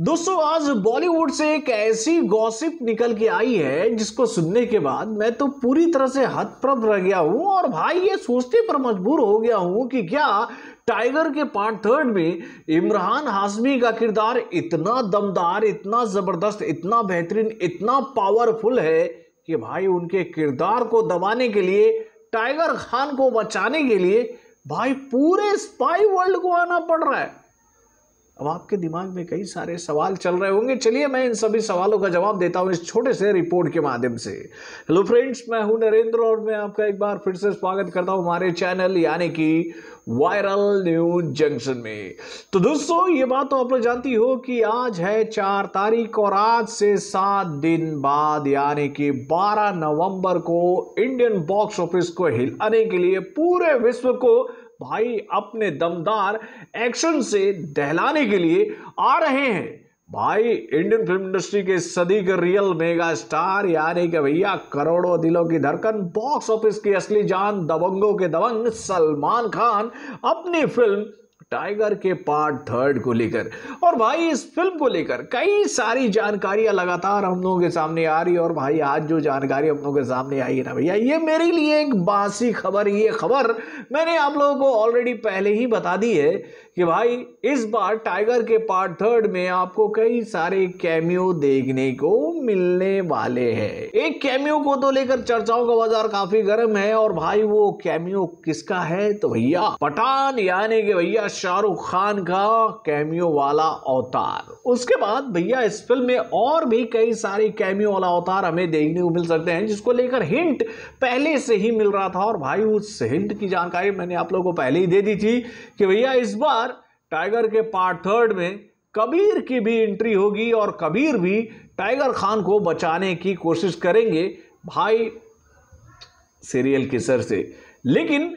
दोस्तों आज बॉलीवुड से एक ऐसी गॉसिप निकल के आई है जिसको सुनने के बाद मैं तो पूरी तरह से हतप्रभ रह गया हूं और भाई ये सोचने पर मजबूर हो गया हूं कि क्या टाइगर के पार्ट थर्ड में इमरान हाशमी का किरदार इतना दमदार इतना ज़बरदस्त इतना बेहतरीन इतना पावरफुल है कि भाई उनके किरदार को दबाने के लिए टाइगर खान को बचाने के लिए भाई पूरे स्पाई वर्ल्ड को आना पड़ रहा है अब आपके दिमाग में कई सारे सवाल चल रहे होंगे चलिए मैं इन सभी सवालों का जवाब देता हूँ इस छोटे से रिपोर्ट के माध्यम से हेलो फ्रेंड्स मैं हूं नरेंद्र और मैं आपका एक बार फिर से स्वागत करता हूँ हमारे चैनल यानी कि वायरल न्यूज जंक्शन में तो दोस्तों ये बात तो आप लोग जानती हो कि आज है चार तारीख और आज से सात दिन बाद यानी कि बारह नवंबर को इंडियन बॉक्स ऑफिस को हिलाने के लिए पूरे विश्व को भाई अपने दमदार एक्शन से दहलाने के लिए आ रहे हैं भाई इंडियन फिल्म इंडस्ट्री के सदी के रियल मेगा स्टार यानी कि भैया करोड़ों दिलों की धड़कन बॉक्स ऑफिस की असली जान दबंगों के दबंग सलमान खान अपनी फिल्म टाइगर के पार्ट थर्ड को लेकर और भाई इस फिल्म को लेकर कई सारी जानकारियां लगातार हम लोगों के सामने आ रही है और भाई आज जो जानकारी हम लोगों के सामने आई है ना भैया ये मेरे लिए एक बासी खबर ये खबर मैंने आप लोगों को ऑलरेडी पहले ही बता दी है कि भाई इस बार टाइगर के पार्ट थर्ड में आपको कई सारे कैमियो देखने को मिलने वाले हैं एक कैमियो को तो लेकर चर्चाओं का बाजार काफी गर्म है और भाई वो कैमियो किसका है तो भैया पठान यानी कि भैया शाहरुख खान का कैमियो वाला अवतार उसके बाद भैया इस फिल्म में और भी कई सारे कैमियो वाला अवतार हमें देखने को मिल सकते हैं जिसको लेकर हिंट पहले से ही मिल रहा था और भाई उस हिंट की जानकारी मैंने आप लोगों को पहले ही दे दी थी कि भैया इस बार टाइगर के पार्ट थर्ड में कबीर की भी एंट्री होगी और कबीर भी टाइगर खान को बचाने की कोशिश करेंगे भाई सीरियल किसर से लेकिन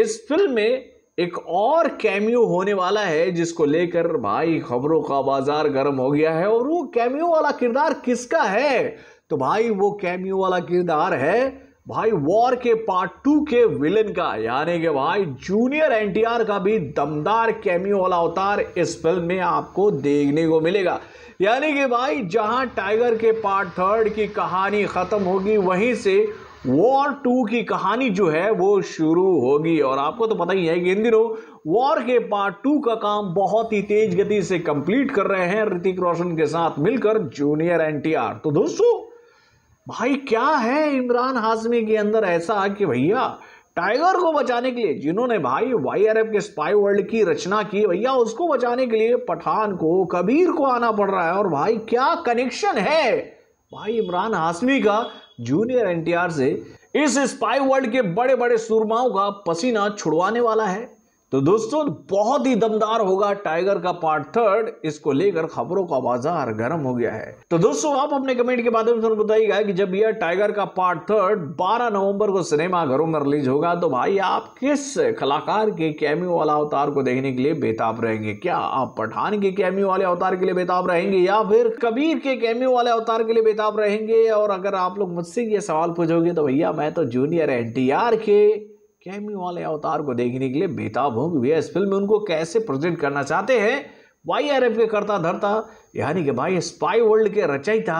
इस फिल्म में एक और कैमियो होने वाला है जिसको लेकर भाई खबरों का बाजार गर्म हो गया है और वो कैमियो वाला किरदार किसका है तो भाई वो कैमियो वाला किरदार है भाई वॉर के पार्ट टू के विलन का यानी कि भाई जूनियर एनटीआर का भी दमदार कैमियो वाला अवतार इस फिल्म में आपको देखने को मिलेगा यानी कि भाई जहां टाइगर के पार्ट थर्ड की कहानी ख़त्म होगी वहीं से वॉर टू की कहानी जो है वो शुरू होगी और आपको तो पता ही है कि इन दिनों वॉर के पार्ट टू का काम बहुत ही तेज गति से कंप्लीट कर रहे हैं ऋतिक रोशन के साथ मिलकर जूनियर एनटीआर तो दोस्तों भाई क्या है इमरान हाशमी के अंदर ऐसा कि भैया टाइगर को बचाने के लिए जिन्होंने भाई वाई अरब के स्पाई वर्ल्ड की रचना की भैया उसको बचाने के लिए पठान को कबीर को आना पड़ रहा है और भाई क्या कनेक्शन है भाई इमरान हाशमी का जूनियर एनटीआर से इस स्पाई वर्ल्ड के बड़े बड़े सुरमाओं का पसीना छुड़वाने वाला है तो दोस्तों बहुत ही दमदार होगा टाइगर का पार्ट थर्ड इसको लेकर खबरों का बाजार गर्म हो गया है तो दोस्तों आप अपने कमेंट के माध्यम से बताइएगा कि जब यह टाइगर का पार्ट थर्ड 12 नवंबर को सिनेमा घरों में रिलीज होगा तो भाई आप किस कलाकार के कैमियो वाला अवतार को देखने के लिए बेताब रहेंगे क्या आप पठान के कैमियो वाले अवतार के लिए बेताब रहेंगे या फिर कबीर के कैमियो वाले अवतार के लिए बेताब रहेंगे और अगर आप लोग मुझसे ये सवाल पूछोगे तो भैया मैं तो जूनियर एन के कैमी वाले अवतार को देखने के लिए बेताब हूँ कि भैया इस फिल्म में उनको कैसे प्रेजेंट करना चाहते हैं वाई आर एफ के करता धरता यानी कि भाई स्पाई वर्ल्ड के रचयिता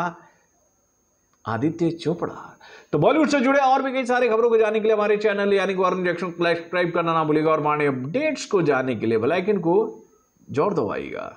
आदित्य चोपड़ा तो बॉलीवुड से जुड़े और भी कई सारे खबरों को जानने के लिए हमारे चैनल यानी कि वरुण जैक्शन को सब्सक्राइब करना ना भूलेगा और माने अपडेट्स को जानने के लिए बेलाइकन को जोर दबाइएगा